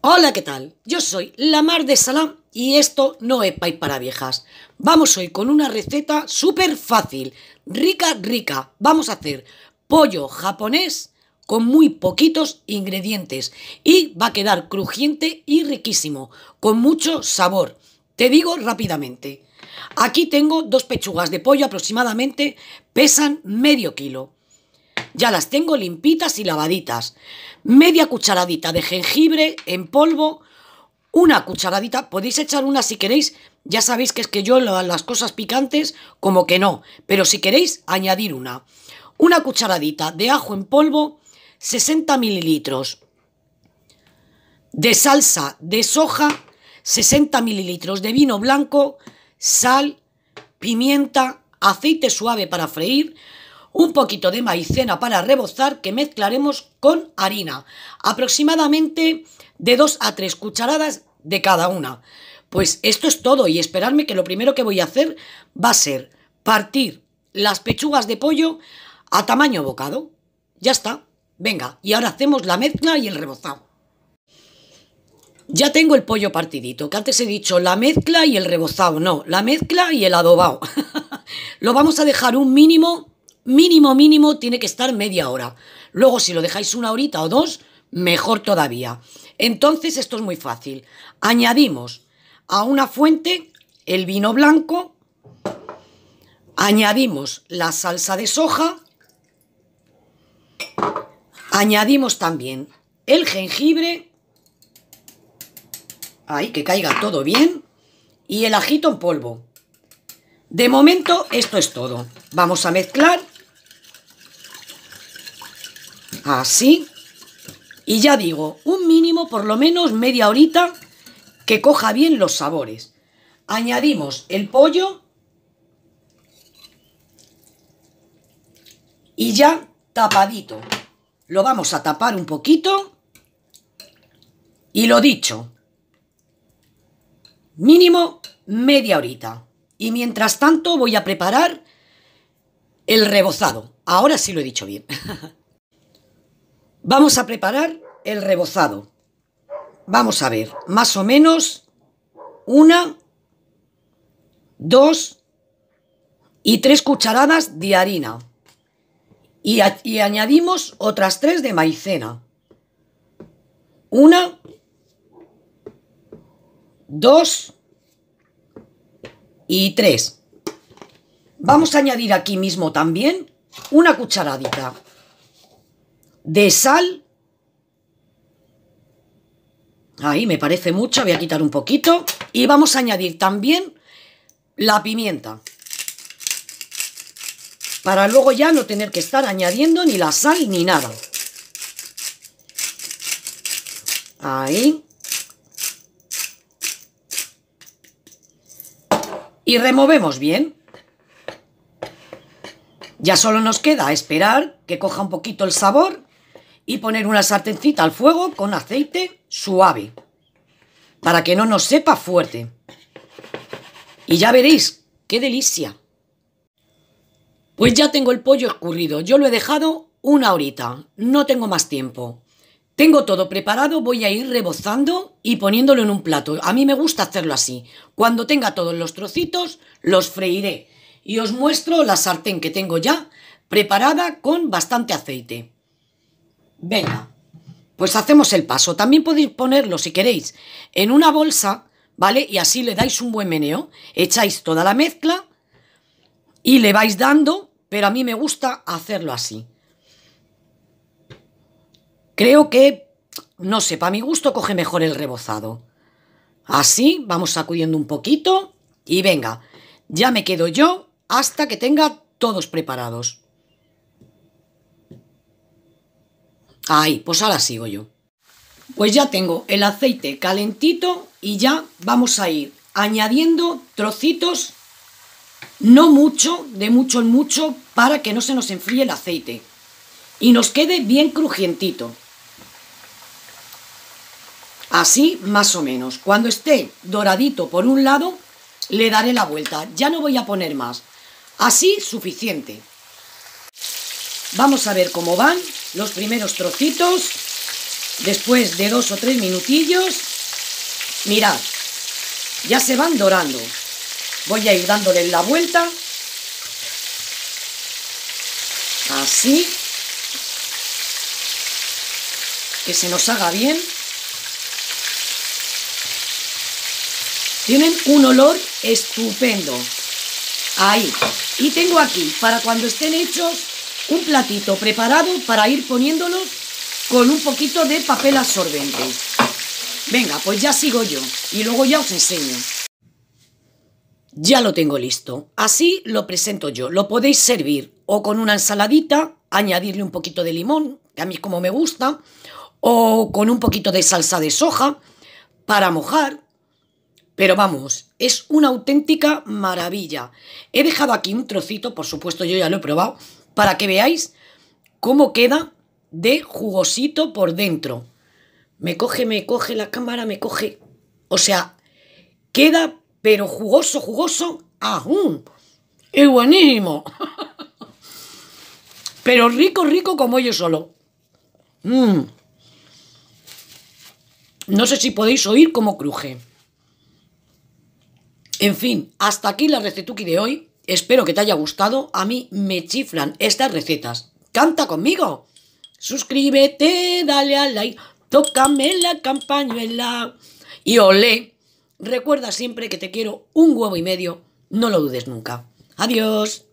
Hola, ¿qué tal? Yo soy la Mar de Salam y esto no es país para viejas. Vamos hoy con una receta súper fácil, rica, rica. Vamos a hacer pollo japonés con muy poquitos ingredientes y va a quedar crujiente y riquísimo, con mucho sabor. Te digo rápidamente. Aquí tengo dos pechugas de pollo aproximadamente, pesan medio kilo ya las tengo limpitas y lavaditas. Media cucharadita de jengibre en polvo, una cucharadita, podéis echar una si queréis, ya sabéis que es que yo las cosas picantes como que no, pero si queréis añadir una. Una cucharadita de ajo en polvo, 60 mililitros. De salsa de soja, 60 mililitros. De vino blanco, sal, pimienta, aceite suave para freír, un poquito de maicena para rebozar que mezclaremos con harina, aproximadamente de 2 a 3 cucharadas de cada una. Pues esto es todo y esperadme que lo primero que voy a hacer va a ser partir las pechugas de pollo a tamaño bocado. Ya está. Venga, y ahora hacemos la mezcla y el rebozado. Ya tengo el pollo partidito, que antes he dicho la mezcla y el rebozado, no, la mezcla y el adobado. lo vamos a dejar un mínimo mínimo, mínimo, tiene que estar media hora. Luego, si lo dejáis una horita o dos, mejor todavía. Entonces, esto es muy fácil. Añadimos a una fuente el vino blanco, añadimos la salsa de soja, añadimos también el jengibre, ahí que caiga todo bien, y el ajito en polvo. De momento esto es todo. Vamos a mezclar Así. Y ya digo, un mínimo por lo menos media horita que coja bien los sabores. Añadimos el pollo y ya tapadito. Lo vamos a tapar un poquito y lo dicho, mínimo media horita. Y mientras tanto voy a preparar el rebozado. Ahora sí lo he dicho bien. Vamos a preparar el rebozado. Vamos a ver, más o menos una, dos y tres cucharadas de harina. Y, añadimos otras tres de maicena. Una, dos y tres. Vamos a añadir aquí mismo también una cucharadita de sal. Ahí me parece mucho, voy a quitar un poquito. Y vamos a añadir también la pimienta. Para luego ya no tener que estar añadiendo ni la sal ni nada. Ahí. Y removemos bien. Ya solo nos queda esperar que coja un poquito el sabor y poner una sartencita al fuego con aceite suave para que no nos sepa fuerte. Y ya veréis, qué delicia. Pues ya tengo el pollo escurrido, yo lo he dejado una horita, no tengo más tiempo. Tengo todo preparado, voy a ir rebozando y poniéndolo en un plato. A mí me gusta hacerlo así. Cuando tenga todos los trocitos, los freiré. Y os muestro la sartén que tengo ya preparada con bastante aceite. Venga, pues hacemos el paso. También podéis ponerlo, si queréis, en una bolsa, ¿vale? Y así le dais un buen meneo. Echáis toda la mezcla y le vais dando, pero a mí me gusta hacerlo así. Creo que, no sé, para mi gusto coge mejor el rebozado. Así, vamos sacudiendo un poquito y venga, ya me quedo yo hasta que tenga todos preparados. Ay, pues ahora sigo yo. Pues ya tengo el aceite calentito y ya vamos a ir añadiendo trocitos, no mucho, de mucho en mucho, para que no se nos enfríe el aceite y nos quede bien crujientito. Así más o menos. Cuando esté doradito por un lado, le daré la vuelta. Ya no voy a poner más. Así suficiente. Vamos a ver cómo van los primeros trocitos, después de dos o tres minutillos, mirad, ya se van dorando. Voy a ir dándoles la vuelta, así, que se nos haga bien. Tienen un olor estupendo. Ahí. Y tengo aquí, para cuando estén hechos, un platito preparado para ir poniéndolo con un poquito de papel absorbente. Venga, pues ya sigo yo y luego ya os enseño. Ya lo tengo listo. Así lo presento yo. Lo podéis servir o con una ensaladita, añadirle un poquito de limón, que a mí es como me gusta, o con un poquito de salsa de soja para mojar. Pero vamos, es una auténtica maravilla. He dejado aquí un trocito, por supuesto yo ya lo he probado, para que veáis cómo queda de jugosito por dentro. Me coge, me coge la cámara, me coge. O sea, queda pero jugoso, jugoso, aún. es buenísimo. pero rico, rico como yo solo. Mm. No sé si podéis oír cómo cruje. En fin, hasta aquí la recetuki de hoy. Espero que te haya gustado. A mí me chiflan estas recetas. ¡Canta conmigo! Suscríbete, dale al like, tócame la campañuela. Y olé, recuerda siempre que te quiero un huevo y medio. No lo dudes nunca. Adiós.